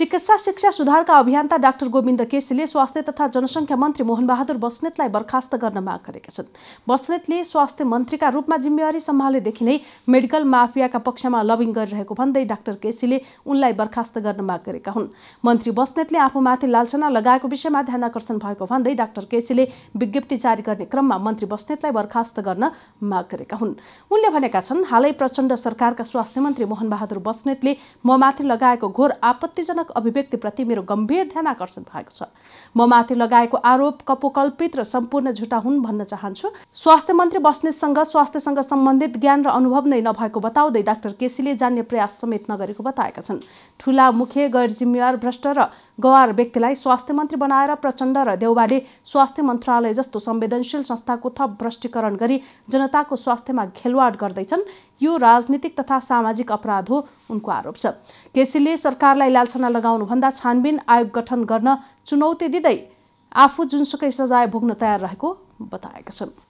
चिकित्सा शिक्षा सुधारका अभियन्ता डाक्टर गोविन्द केसीले स्वास्थ्य तथा जनसङ्ख्या मन्त्री मोहनबहादुर बस्नेतलाई बर्खास्त गर्न माग गरेका छन् बस्नेतले स्वास्थ्य मन्त्रीका रूपमा जिम्मेवारी सम्हालेदेखि नै मेडिकल माफियाका पक्षमा लबिङ गरिरहेको भन्दै डाक्टर केसीले उनलाई बर्खास्त गर्न माग गरेका हुन् मन्त्री बस्नेतले आफूमाथि लालचना लगाएको विषयमा ध्यान आकर्षण भएको भन्दै डाक्टर केसीले विज्ञप्ति जारी गर्ने क्रममा मन्त्री बस्नेतलाई बर्खास्त गर्न माग गरेका हुन् उनले भनेका छन् हालै प्रचण्ड सरकारका स्वास्थ्य मन्त्री मोहनबहादुर बस्नेतले ममाथि लगाएको घोर आपत्तिजनक हिंसात्मक अभिव्यक्तिप्रति मेरो गम्भीर ध्यान आकर्षण भएको छ म माथि लगाएको आरोप कपोकल्पित र सम्पूर्ण झुटा हुन् भन्न चाहन्छु स्वास्थ्य मन्त्री बस्नेतसँग स्वास्थ्यसँग सम्बन्धित ज्ञान र अनुभव नै नभएको बताउँदै डाक्टर केसीले जान्ने प्रयास समेत नगरेको बताएका छन् ठुला मुख्य गैर जिम्मेवार भ्रष्ट र गवार व्यक्तिलाई स्वास्थ्य मन्त्री बनाएर प्रचण्ड र देउवाले स्वास्थ्य मन्त्रालय जस्तो संवेदनशील संस्थाको थप भ्रष्टीकरण गरी जनताको स्वास्थ्यमा खेलवाड गर्दैछन् यो राजनीतिक तथा सामाजिक अपराध हो उनको आरोप छ केसीले सरकारलाई लालछना लगाउनुभन्दा छानबिन आयोग गठन गर्न चुनौती दिँदै आफू जुनसुकै सजाय भोग्न तयार रहेको बताएका छन्